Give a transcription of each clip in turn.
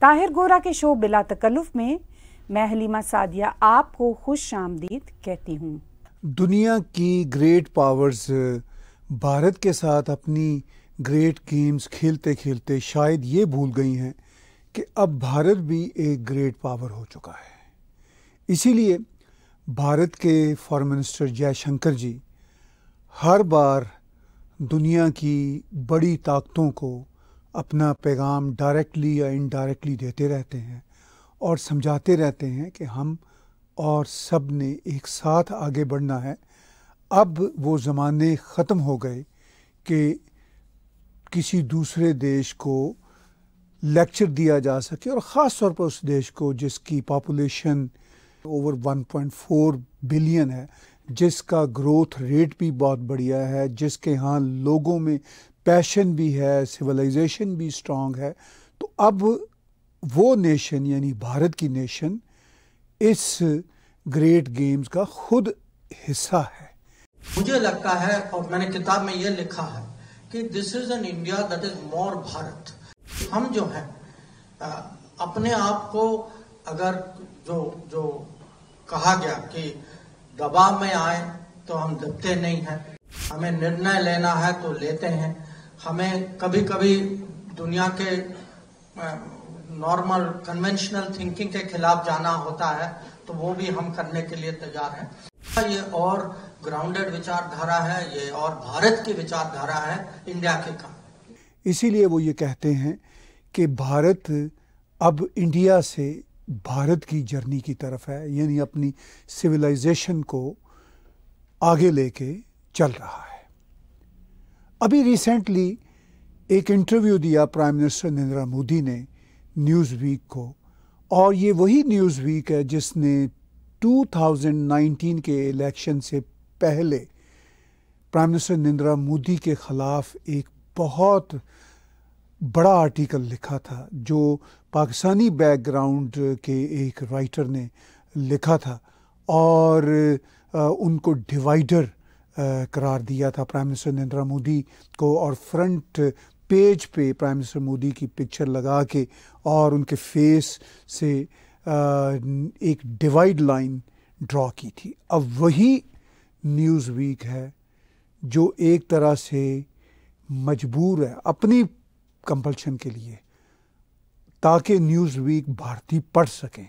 ताहिर गोरा के शो बिला तकल्लुफ में मैं हलीमा सादिया आपको खुश आमदीद कहती हूँ दुनिया की ग्रेट पावर्स भारत के साथ अपनी ग्रेट गेम्स खेलते खेलते शायद ये भूल गई हैं कि अब भारत भी एक ग्रेट पावर हो चुका है इसीलिए भारत के फॉरेन मिनिस्टर जयशंकर जी हर बार दुनिया की बड़ी ताकतों को अपना पैगाम डायरेक्टली या इनडायरेक्टली देते रहते हैं और समझाते रहते हैं कि हम और सब ने एक साथ आगे बढ़ना है अब वो ज़माने ख़त्म हो गए कि किसी दूसरे देश को लेक्चर दिया जा सके और ख़ास तौर पर उस देश को जिसकी पॉपुलेशन ओवर 1.4 बिलियन है जिसका ग्रोथ रेट भी बहुत बढ़िया है जिसके यहाँ लोगों में पैशन भी है सिविलाइजेशन भी स्ट्रांग है तो अब वो नेशन यानी भारत की नेशन इस ग्रेट गेम्स का खुद हिस्सा है मुझे लगता है और मैंने किताब में यह लिखा है कि this is an India that is more Bharat हम जो है अपने आप को अगर जो जो कहा गया कि दबाव में आए तो हम दबते नहीं हैं हमें निर्णय लेना है तो लेते हैं हमें कभी कभी दुनिया के नॉर्मल कन्वेंशनल थिंकिंग के खिलाफ जाना होता है तो वो भी हम करने के लिए तैयार हैं ये और ग्राउंडेड विचारधारा है ये और भारत की विचारधारा है इंडिया के का इसीलिए वो ये कहते हैं कि भारत अब इंडिया से भारत की जर्नी की तरफ है यानी अपनी सिविलाइजेशन को आगे लेके चल रहा है अभी रिसेंटली एक इंटरव्यू दिया प्राइम मिनिस्टर नरेंद्र मोदी ने न्यूज़ वीक को और ये वही न्यूज़ वीक है जिसने 2019 के इलेक्शन से पहले प्राइम मिनिस्टर नरेंद्र मोदी के ख़िलाफ़ एक बहुत बड़ा आर्टिकल लिखा था जो पाकिस्तानी बैकग्राउंड के एक राइटर ने लिखा था और उनको डिवाइडर करार दिया था प्राइम मिनिस्टर नरेंद्र मोदी को और फ्रंट पेज पे प्राइम मिनिस्टर मोदी की पिक्चर लगा के और उनके फेस से एक डिवाइड लाइन ड्रॉ की थी अब वही न्यूज़ वीक है जो एक तरह से मजबूर है अपनी कंपल्शन के लिए ताकि न्यूज़ वीक भारती पढ़ सकें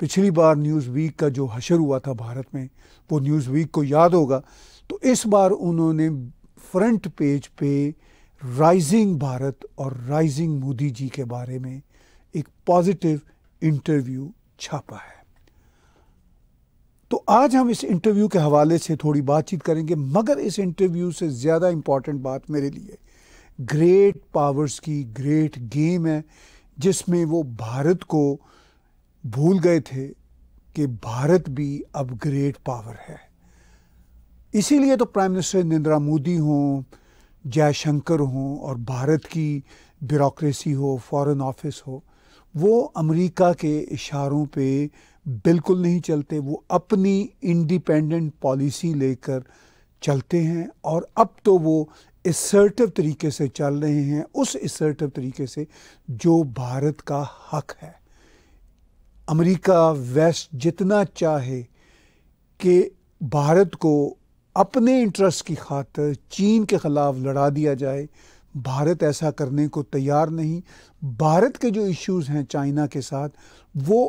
पिछली बार न्यूज़ वीक का जो हशर हुआ था भारत में वो न्यूज़ वीक को याद होगा तो इस बार उन्होंने फ्रंट पेज पे राइजिंग भारत और राइजिंग मोदी जी के बारे में एक पॉजिटिव इंटरव्यू छापा है तो आज हम इस इंटरव्यू के हवाले से थोड़ी बातचीत करेंगे मगर इस इंटरव्यू से ज़्यादा इम्पॉर्टेंट बात मेरे लिए ग्रेट पावर्स की ग्रेट गेम है जिसमें वो भारत को भूल गए थे कि भारत भी अब ग्रेट पावर है इसीलिए तो प्राइम मिनिस्टर नरेंद्र मोदी हों जयशंकर हों और भारत की ब्यूरोसी हो फॉरेन ऑफिस हो वो अमेरिका के इशारों पे बिल्कुल नहीं चलते वो अपनी इंडिपेंडेंट पॉलिसी लेकर चलते हैं और अब तो वो इसर्टिव तरीके से चल रहे हैं उस इसर्टिव तरीके से जो भारत का हक है अमेरिका वेस्ट जितना चाहे कि भारत को अपने इंटरेस्ट की खातर चीन के ख़िलाफ़ लड़ा दिया जाए भारत ऐसा करने को तैयार नहीं भारत के जो इश्यूज़ हैं चाइना के साथ वो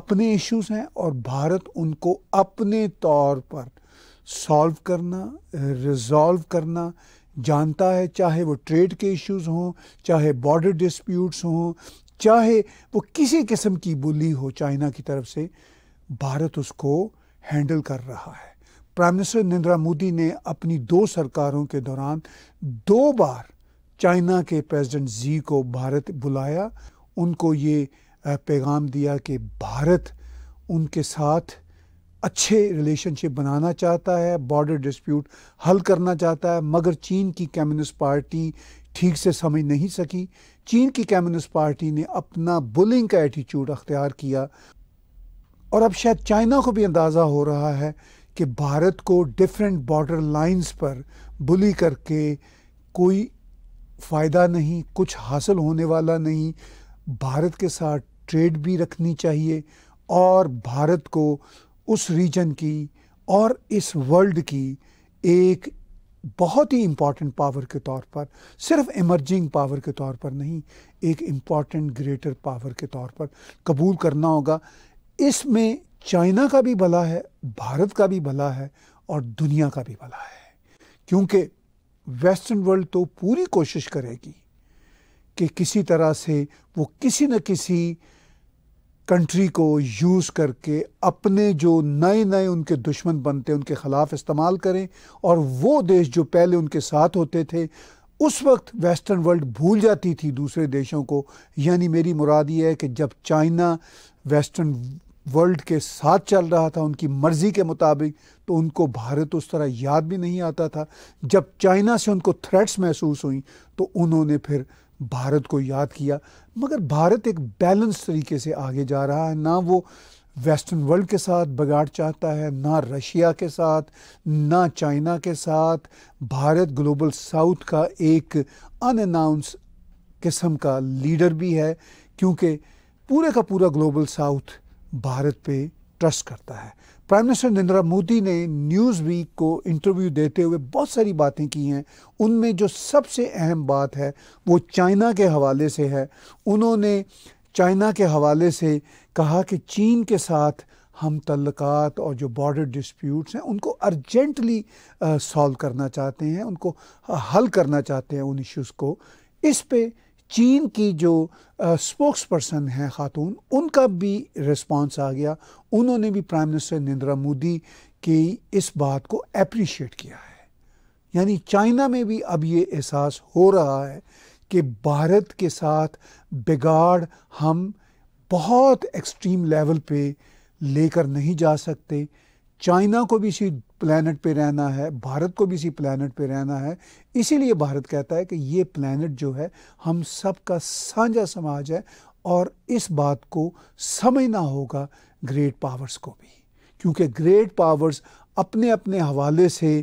अपने इश्यूज़ हैं और भारत उनको अपने तौर पर सॉल्व करना रिजॉल्व करना जानता है चाहे वो ट्रेड के इश्यूज़ हों चाहे बॉर्डर डिस्प्यूट्स हों चाहे वो किसी किस्म की बुली हो चाइना की तरफ से भारत उसको हैंडल कर रहा है प्राइम मिनिस्टर नरेंद्र मोदी ने अपनी दो सरकारों के दौरान दो बार चाइना के प्रेसिडेंट जी को भारत बुलाया उनको ये पैगाम दिया कि भारत उनके साथ अच्छे रिलेशनशिप बनाना चाहता है बॉर्डर डिस्प्यूट हल करना चाहता है मगर चीन की कम्युनिस्ट पार्टी ठीक से समझ नहीं सकी चीन की कम्युनिस्ट पार्टी ने अपना बुलिंग का एटीट्यूड अख्तियार किया और अब शायद चाइना को भी अंदाज़ा हो रहा है कि भारत को डिफरेंट बॉर्डर लाइंस पर बुली करके कोई फ़ायदा नहीं कुछ हासिल होने वाला नहीं भारत के साथ ट्रेड भी रखनी चाहिए और भारत को उस रीजन की और इस वर्ल्ड की एक बहुत ही इम्पॉर्टेंट पावर के तौर पर सिर्फ इमर्जिंग पावर के तौर पर नहीं एक इम्पॉर्टेंट ग्रेटर पावर के तौर पर कबूल करना होगा इसमें चाइना का भी भला है भारत का भी भला है और दुनिया का भी भला है क्योंकि वेस्टर्न वर्ल्ड तो पूरी कोशिश करेगी कि किसी तरह से वो किसी न किसी कंट्री को यूज़ करके अपने जो नए नए उनके दुश्मन बनते हैं उनके ख़िलाफ़ इस्तेमाल करें और वो देश जो पहले उनके साथ होते थे उस वक्त वेस्टर्न वर्ल्ड भूल जाती थी दूसरे देशों को यानी मेरी मुराद ये है कि जब चाइना वेस्टर्न वर्ल्ड के साथ चल रहा था उनकी मर्ज़ी के मुताबिक तो उनको भारत उस तरह याद भी नहीं आता था जब चाइना से उनको थ्रेट्स महसूस हुई तो उन्होंने फिर भारत को याद किया मगर भारत एक बैलेंस तरीके से आगे जा रहा है ना वो वेस्टर्न वर्ल्ड के साथ बगाड़ चाहता है ना रशिया के साथ ना चाइना के साथ भारत ग्लोबल साउथ का एक अनअनाउंस किस्म का लीडर भी है क्योंकि पूरे का पूरा ग्लोबल साउथ भारत पे ट्रस्ट करता है प्राइम मिनिस्टर नरेंद्र मोदी ने न्यूज़ वीक को इंटरव्यू देते हुए बहुत सारी बातें की हैं उनमें जो सबसे अहम बात है वो चाइना के हवाले से है उन्होंने चाइना के हवाले से कहा कि चीन के साथ हम तल्लक और जो बॉर्डर डिस्प्यूट्स हैं उनको अर्जेंटली सॉल्व करना चाहते हैं उनको हल करना चाहते हैं उन इश्यूज़ को इस पे चीन की जो स्पोक्स पर्सन हैं ख़ातून उनका भी रिस्पांस आ गया उन्होंने भी प्राइम मिनिस्टर नरेंद्र मोदी की इस बात को अप्रिशिएट किया है यानी चाइना में भी अब ये एहसास हो रहा है कि भारत के साथ बिगाड़ हम बहुत एक्सट्रीम लेवल पे लेकर नहीं जा सकते चाइना को भी इसी प्लानट पे रहना है भारत को भी इसी प्लानट पे रहना है इसीलिए भारत कहता है कि ये प्लानट जो है हम सब का साझा समाज है और इस बात को समझना होगा ग्रेट पावर्स को भी क्योंकि ग्रेट पावर्स अपने अपने हवाले से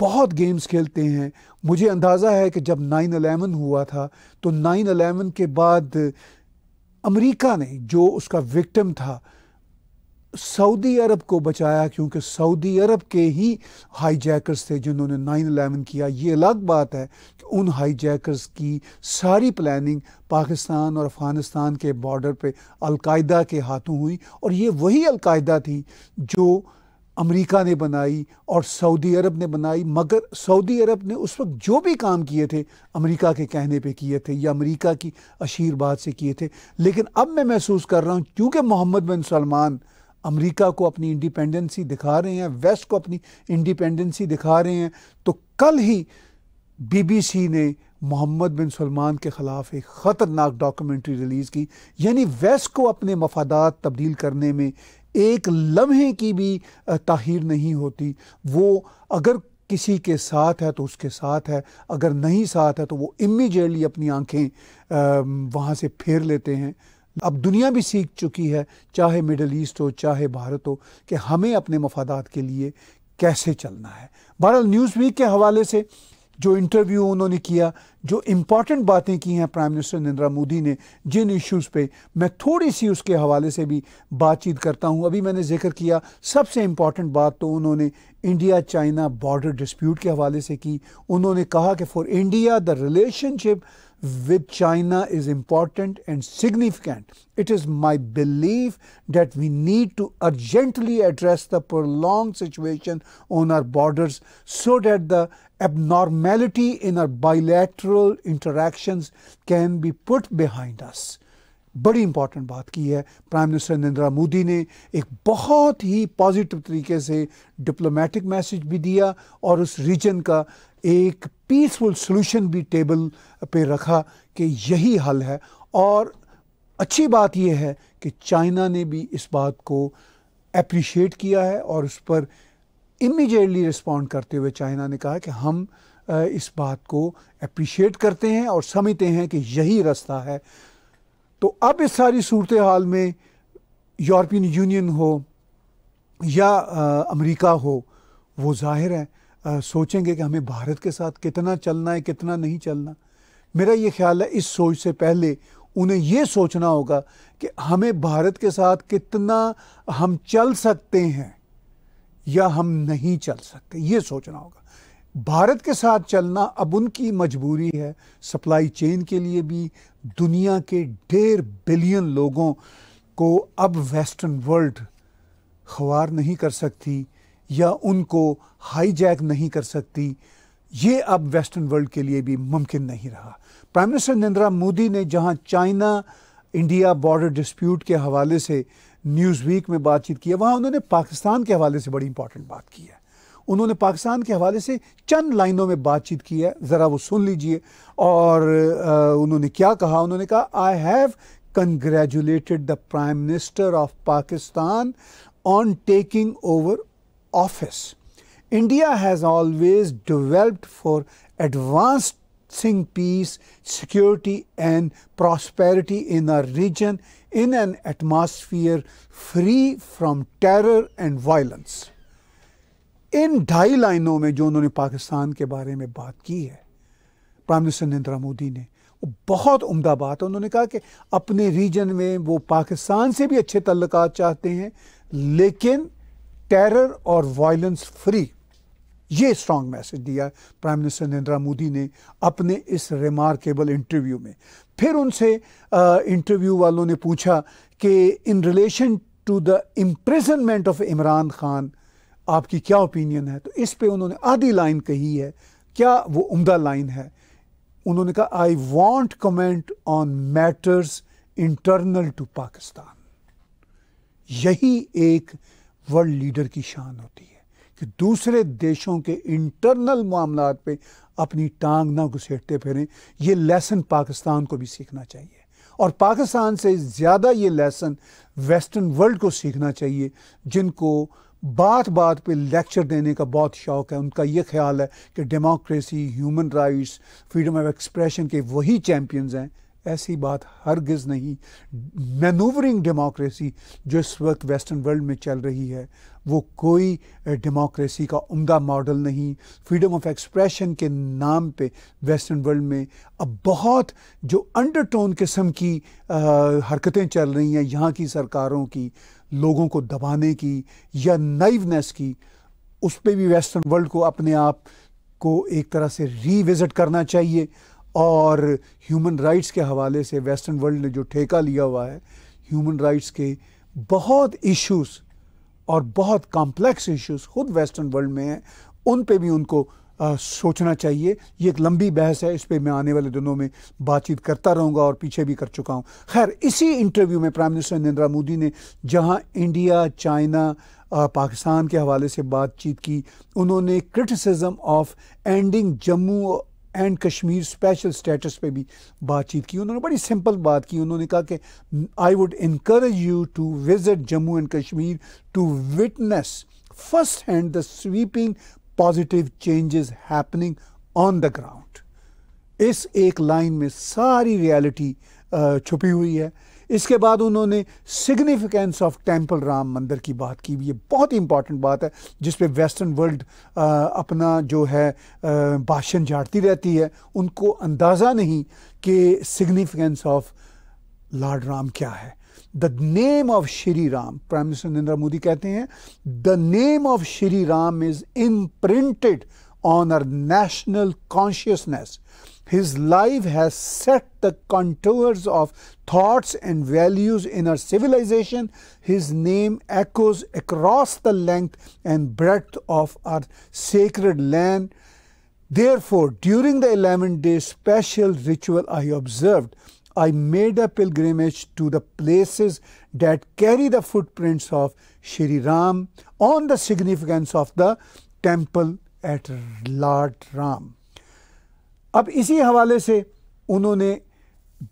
बहुत गेम्स खेलते हैं मुझे अंदाज़ा है कि जब नाइन अलेवन हुआ था तो नाइन अलेवन के बाद अमेरिका ने जो उसका विक्टिम था सऊदी अरब को बचाया क्योंकि सऊदी अरब के ही हाईजैकर्स थे जिन्होंने नाइन अलेवन किया ये अलग बात है कि उन हाईजैकर्स की सारी प्लानिंग पाकिस्तान और अफ़गानिस्तान के बॉर्डर पे अलकायदा के हाथों हुई और ये वही अलकायदा थी जो अमेरिका ने बनाई और सऊदी अरब ने बनाई मगर सऊदी अरब ने उस वक्त जो भी काम किए थे अमेरिका के कहने पे किए थे या अमेरिका की आशीर्वाद से किए थे लेकिन अब मैं महसूस कर रहा हूँ क्योंकि मोहम्मद बिन सलमान अमेरिका को अपनी इंडिपेंडेंसी दिखा रहे हैं वेस्ट को अपनी इंडिपेंडेंसी दिखा रहे हैं तो कल ही बीबीसी ने मोहम्मद बिन सलमान के ख़िलाफ़ एक ख़तरनाक डॉक्यूमेंट्री रिलीज़ की यानी वेस्ट को अपने मफादात तब्दील करने में एक लम्हे की भी ताहिर नहीं होती वो अगर किसी के साथ है तो उसके साथ है अगर नहीं साथ है तो वो इमीजिएटली अपनी आंखें वहाँ से फेर लेते हैं अब दुनिया भी सीख चुकी है चाहे मिडल ईस्ट हो चाहे भारत हो कि हमें अपने मफादात के लिए कैसे चलना है बहरहाल न्यूज़ वीक के हवाले से जो इंटरव्यू उन्होंने किया जो इम्पॉर्टेंट बातें की हैं प्राइम मिनिस्टर नरेंद्र मोदी ने जिन इश्यूज़ पे मैं थोड़ी सी उसके हवाले से भी बातचीत करता हूं अभी मैंने जिक्र किया सबसे इम्पॉर्टेंट बात तो उन्होंने इंडिया चाइना बॉर्डर डिस्प्यूट के हवाले से की उन्होंने कहा कि for India the relationship with China is important and significant. It is my belief that we need to urgently address the prolonged situation on our borders so that the abnormality in our bilateral interactions can be put behind us. बड़ी important बात की है prime minister Narendra Modi ने एक बहुत ही positive तरीके से diplomatic message भी दिया और उस रीजन का एक पीसफुल सॉल्यूशन भी टेबल पे रखा कि यही हल है और अच्छी बात यह है कि चाइना ने भी इस बात को अप्रिशिएट किया है और उस पर इमीडिएटली रिस्पॉन्ड करते हुए चाइना ने कहा कि हम इस बात को अप्रिशिएट करते हैं और समझते हैं कि यही रास्ता है तो अब इस सारी सूरत हाल में यूरोपियन यूनियन हो या अमेरिका हो वो जाहिर है आ, सोचेंगे कि हमें भारत के साथ कितना चलना है कितना नहीं चलना मेरा ये ख्याल है इस सोच से पहले उन्हें ये सोचना होगा कि हमें भारत के साथ कितना हम चल सकते हैं या हम नहीं चल सकते ये सोचना होगा भारत के साथ चलना अब उनकी मजबूरी है सप्लाई चेन के लिए भी दुनिया के डेढ़ बिलियन लोगों को अब वेस्टर्न वर्ल्ड खवार नहीं कर सकती या उनको हाईजैक नहीं कर सकती ये अब वेस्टर्न वर्ल्ड के लिए भी मुमकिन नहीं रहा प्राइम मिनिस्टर नरेंद्र मोदी ने जहां चाइना इंडिया बॉर्डर डिस्प्यूट के हवाले से न्यूज़ वीक में बातचीत की है वहाँ उन्होंने पाकिस्तान के हवाले से बड़ी इंपॉर्टेंट बात की है उन्होंने पाकिस्तान के हवाले से चंद लाइनों में बातचीत की है ज़रा वो सुन लीजिए और उन्होंने क्या कहा उन्होंने कहा I have congratulated the prime minister of Pakistan on taking over office India has always developed for advancing peace security and prosperity in our region in an atmosphere free from terror and violence इन ढाई लाइनों में जो उन्होंने पाकिस्तान के बारे में बात की है प्राइम मिनिस्टर नरेंद्र मोदी ने वो बहुत उम्दा बात है उन्होंने कहा कि अपने रीजन में वो पाकिस्तान से भी अच्छे तल्लक चाहते हैं लेकिन टेरर और वायलेंस फ्री ये स्ट्रॉन्ग मैसेज दिया प्राइम मिनिस्टर नरेंद्र मोदी ने अपने इस रिमार्केबल इंटरव्यू में फिर उनसे इंटरव्यू वालों ने पूछा कि in relation to the imprisonment of Imran Khan आपकी क्या ओपिनियन है तो इस पे उन्होंने आधी लाइन कही है क्या वो उम्दा लाइन है उन्होंने कहा I want comment on matters internal to Pakistan यही एक वर्ल्ड लीडर की शान होती है कि दूसरे देशों के इंटरनल मामला पे अपनी टांग ना घुसेटते फिरें ये लेसन पाकिस्तान को भी सीखना चाहिए और पाकिस्तान से ज़्यादा ये लेसन वेस्टर्न वर्ल्ड को सीखना चाहिए जिनको बात बात पे लेक्चर देने का बहुत शौक है उनका ये ख्याल है कि democracy human rights freedom of expression के वही चैम्पियंस हैं ऐसी बात हरगिज़ नहीं मैनूवरिंग डेमोक्रेसी जो इस वक्त वेस्टर्न वर्ल्ड में चल रही है वो कोई डेमोक्रेसी का उम्दा मॉडल नहीं फ्रीडम ऑफ एक्सप्रेशन के नाम पे वेस्टर्न वर्ल्ड में अब बहुत जो अंडरटोन किस्म की आ, हरकतें चल रही हैं यहाँ की सरकारों की लोगों को दबाने की या नाइवनेस की उस पर भी वेस्टर्न वर्ल्ड को अपने आप को एक तरह से रीविज़िट करना चाहिए और ह्यूमन राइट्स के हवाले से वेस्टर्न वर्ल्ड ने जो ठेका लिया हुआ है ह्यूमन राइट्स के बहुत इश्यूज और बहुत कॉम्प्लेक्स इश्यूज खुद वेस्टर्न वर्ल्ड में हैं उन पे भी उनको आ, सोचना चाहिए ये एक लंबी बहस है इस पर मैं आने वाले दिनों में बातचीत करता रहूँगा और पीछे भी कर चुका हूँ खैर इसी इंटरव्यू में प्राइम मिनिस्टर नरेंद्र मोदी ने जहाँ इंडिया चाइना पाकिस्तान के हवाले से बातचीत की उन्होंने criticism of ending Jammu and Kashmir special status पे भी बातचीत की उन्होंने बड़ी सिंपल बात की उन्होंने कहा कि I would encourage you to visit Jammu and Kashmir to witness first hand the sweeping positive changes happening on the ground इस एक लाइन में सारी रियलिटी छुपी हुई है इसके बाद उन्होंने सिग्निफिकेंस ऑफ टेंपल राम मंदिर की बात की ये बहुत ही इंपॉर्टेंट बात है जिस पे वेस्टर्न वर्ल्ड अपना जो है भाषण झाड़ती रहती है उनको अंदाज़ा नहीं कि सिग्निफिकेंस ऑफ लॉर्ड राम क्या है the name of Shri Ram prime minister Narendra Modi कहते हैं the name of Shri Ram is imprinted on our national consciousness. His life has set the contours of thoughts and values in our civilization. His name echoes across the length and breadth of our sacred land. Therefore, during the 11 day special ritual I observed, I made a pilgrimage to the places that carry the footprints of Shri Ram on the significance of the temple at Lord Ram. अब इसी हवाले से उन्होंने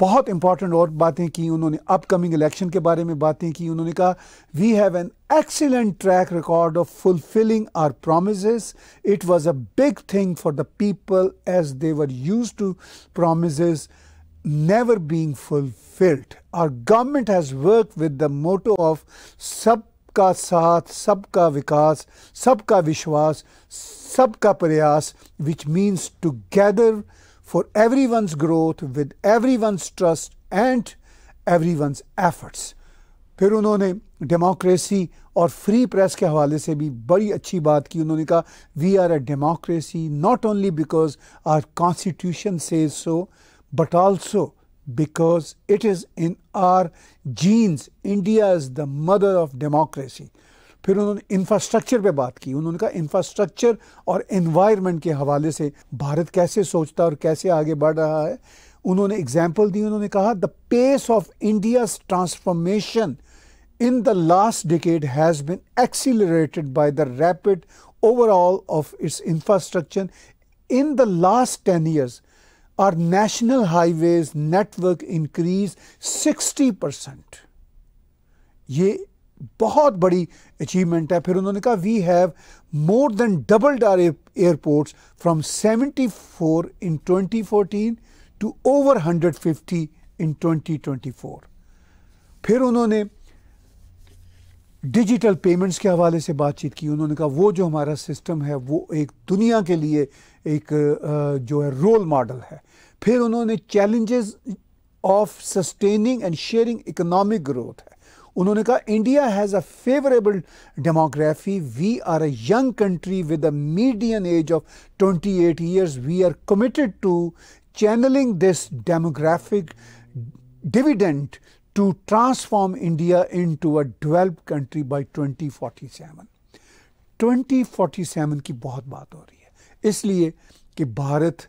बहुत important और बातें की उन्होंने अपकमिंग इलेक्शन के बारे में बातें की उन्होंने कहा we have an excellent track record of fulfilling our promise it was a big thing for the people as they were used to promise never being fulfilled. Our government has worked with the motto of Sabka Saath, Sabka Vikas, Sabka Vishwas, Sabka Prayas, which means together for everyone's growth, with everyone's trust and everyone's efforts. फिर उन्होंने democracy और free press के हवाले से भी बड़ी अच्छी बात की उन्होंने कहा we are a democracy not only because our constitution says so but also because it is in our genes India is the mother of democracy फिर उन्होंने इंफ्रास्ट्रक्चर पे बात की उन्होंने कहा इंफ्रास्ट्रक्चर और इन्वायरमेंट के हवाले से भारत कैसे सोचता और कैसे आगे बढ़ रहा है उन्होंने एग्जाम्पल दी उन्होंने कहा the pace of India transformation in the last decade has been accelerated by the rapid overhaul of its infrastructure in the last ten years our national highways network increase 60 percent ये बहुत बड़ी achievement है फिर उन्होंने कहा we have more than doubled our airports from 74 in 2014 to over 150 in 2024 फिर उन्होंने digital payments के हवाले से बातचीत की उन्होंने कहा वो जो हमारा सिस्टम है वो एक दुनिया के लिए एक जो है रोल मॉडल है फिर उन्होंने challenges of sustaining and sharing economic growth है उन्होंने कहा India has a favourable demography we are a young country with a median age of 28 years we are committed to channelling this demographic dividend to transform India into a developed country by 2047 2047 की बहुत बात हो रही है इसलिए कि भारत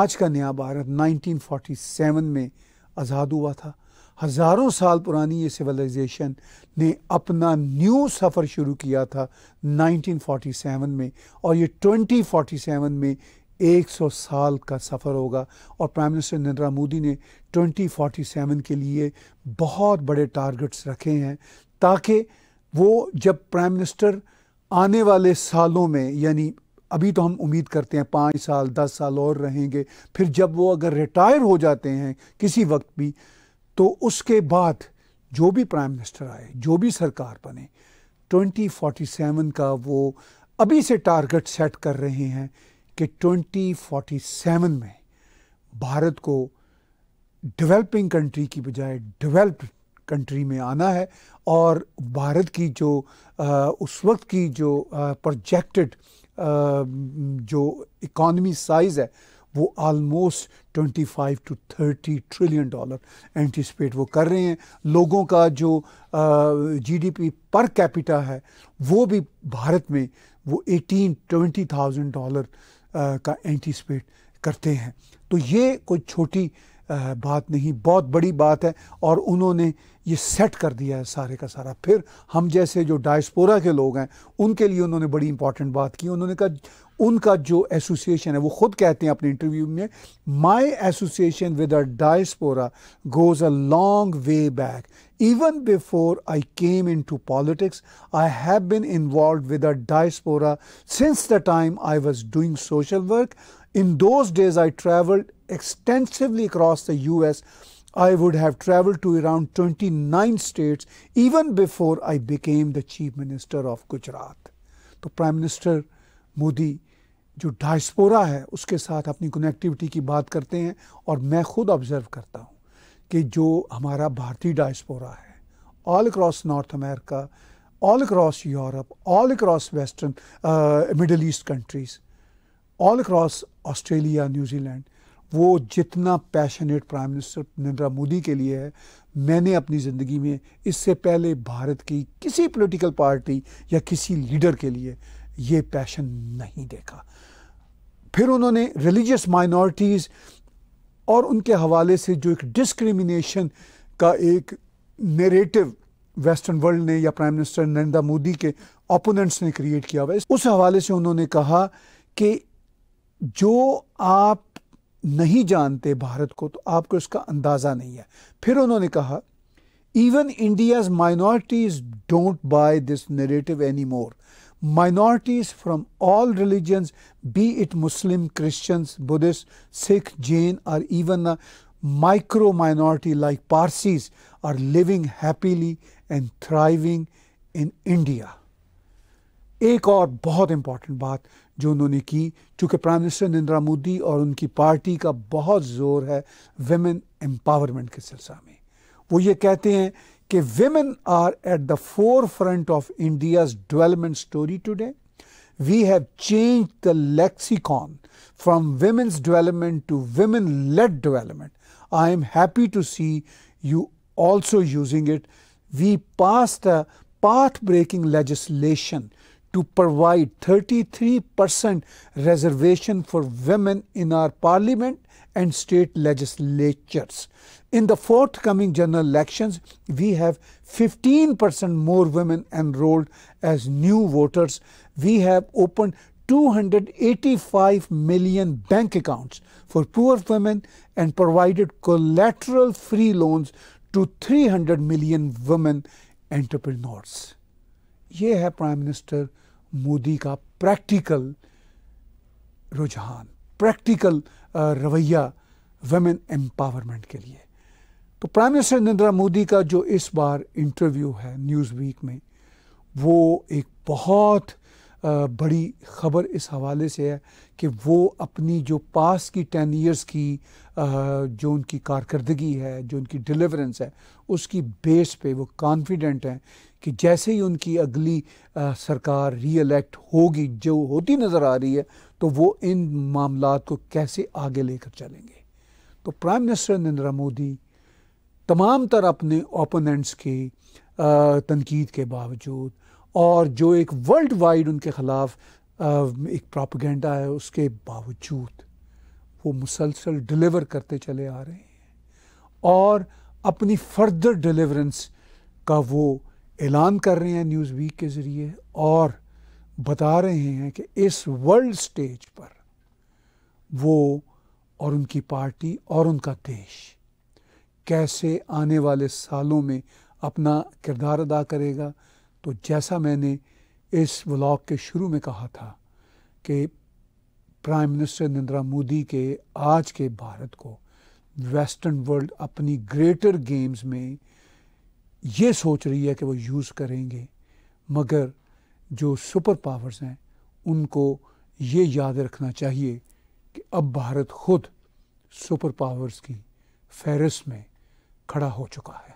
आज का नया भारत 1947 में आज़ाद हुआ था हज़ारों साल पुरानी ये सिविलाइजेशन ने अपना न्यू सफ़र शुरू किया था 1947 में और ये 2047 में 100 साल का सफ़र होगा और प्राइम मिनिस्टर नरेंद्र मोदी ने 2047 के लिए बहुत बड़े टारगेट्स रखे हैं ताकि वो जब प्राइम मिनिस्टर आने वाले सालों में यानी अभी तो हम उम्मीद करते हैं पाँच साल दस साल और रहेंगे फिर जब वो अगर रिटायर हो जाते हैं किसी वक्त भी तो उसके बाद जो भी प्राइम मिनिस्टर आए जो भी सरकार बने 2047 का वो अभी से टारगेट सेट कर रहे हैं कि 2047 में भारत को डेवलपिंग कंट्री की बजाय डेवलप्ड कंट्री में आना है और भारत की जो आ, उस वक्त की जो प्रोजेक्टेड जो इकॉनमी साइज़ है वो almost 25 to 30 trillion dollar anticipate वो कर रहे हैं लोगों का जो जीडीपी पर कैपिटा है वो भी भारत में वो 18 ट्वेंटी थाउजेंड डॉलर का एंटीसपेट करते हैं तो ये कोई छोटी बात नहीं बहुत बड़ी बात है और उन्होंने ये सेट कर दिया है सारे का सारा फिर हम जैसे जो डायस्पोरा के लोग हैं उनके लिए उन्होंने बड़ी इंपॉर्टेंट बात की उन्होंने कहा उनका जो एसोसिएशन है वो खुद कहते हैं अपने इंटरव्यू में my association with a diaspora goes a long way back even before I came into politics I have been involved with a diaspora since the time I was doing social work in those days I travelled extensively across the U S I would have travelled to around 29 states even before I became the Chief Minister of Gujarat. तो Prime Minister Modi जो diaspora है उसके साथ अपनी connectivity की बात करते हैं और मैं खुद ऑब्ज़र्व करता हूँ कि जो हमारा भारतीय डायस्पोरा है all across north America all across Europe all across western middle east countries all across Australia New Zealand वो जितना passionate prime minister Narendra Modi के लिए है मैंने अपनी ज़िंदगी में इससे पहले भारत की किसी पॉलिटिकल पार्टी या किसी लीडर के लिए ये पैशन नहीं देखा फिर उन्होंने रिलीजियस माइनॉरिटीज़ और उनके हवाले से जो एक डिस्क्रिमिनेशन का एक नेरेटिव वेस्टर्न वर्ल्ड ने या प्राइम मिनिस्टर नरेंद्र मोदी के ओपोनेंट्स ने क्रिएट किया हुआ उस हवाले से उन्होंने कहा कि जो आप नहीं जानते भारत को तो आपको इसका अंदाज़ा नहीं है फिर उन्होंने कहा even India's minorities don't buy this narrative any more minorities from all religions, be it Muslim, Christians, buddhist Sikh, Jain, or even a micro minority like Parsis, are living happily and thriving in India. एक और बहुत important बात जो उन्होंने की चूँकि prime minister Narendra Modi और उनकी पार्टी का बहुत जोर है वेमेन एम्पावरमेंट के सिलसिले में वो ये कहते हैं कि women are at the forefront of India's development story today. We have changed the lexicon from women's development to women led development. I am happy to see you also using it. We passed a path breaking legislation to provide 33% reservation for women in our parliament and state legislatures. In the forthcoming general elections, we have 15% more women enrolled as new voters. We have opened 285 million bank accounts for poor women and provided collateral free loans to 300 million women entrepreneurs. ये है prime minister Modi का practical रुझान practical uh, रवैया women empowerment के लिए तो prime minister Narendra Modi का जो इस बार इंटरव्यू है न्यूज़ वीक में वो एक बहुत uh, बड़ी खबर इस हवाले से है कि वो अपनी जो पास की टेन इयर्स की uh, जो उनकी कारकर्दगी है जो उनकी डिलीवरेंस है उसकी बेस पे वो कॉन्फिडेंट हैं कि जैसे ही उनकी अगली आ, सरकार रीइलेक्ट होगी जो होती नज़र आ रही है तो वो इन मामला को कैसे आगे लेकर चलेंगे तो प्राइम मिनिस्टर नरेंद्र मोदी तमाम तर अपने ओपोनेंट्स की तनकीद के बावजूद और जो एक वर्ल्ड वाइड उनके ख़िलाफ़ एक प्रापगेंडा है उसके बावजूद वो मुसलसल डिलीवर करते चले आ रहे हैं और अपनी फर्दर डिलीवरेंस का वो ऐलान कर रहे हैं न्यूज़ वीक के ज़रिए और बता रहे हैं कि इस वर्ल्ड स्टेज पर वो और उनकी पार्टी और उनका देश कैसे आने वाले सालों में अपना किरदार अदा करेगा तो जैसा मैंने इस व्लॉग के शुरू में कहा था कि प्राइम मिनिस्टर नरेंद्र मोदी के आज के भारत को वेस्टर्न वर्ल्ड अपनी ग्रेटर गेम्स में ये सोच रही है कि वो यूज़ करेंगे मगर जो सुपर पावर्स हैं उनको ये याद रखना चाहिए कि अब भारत खुद सुपर पावर्स की फहरस्त में खड़ा हो चुका है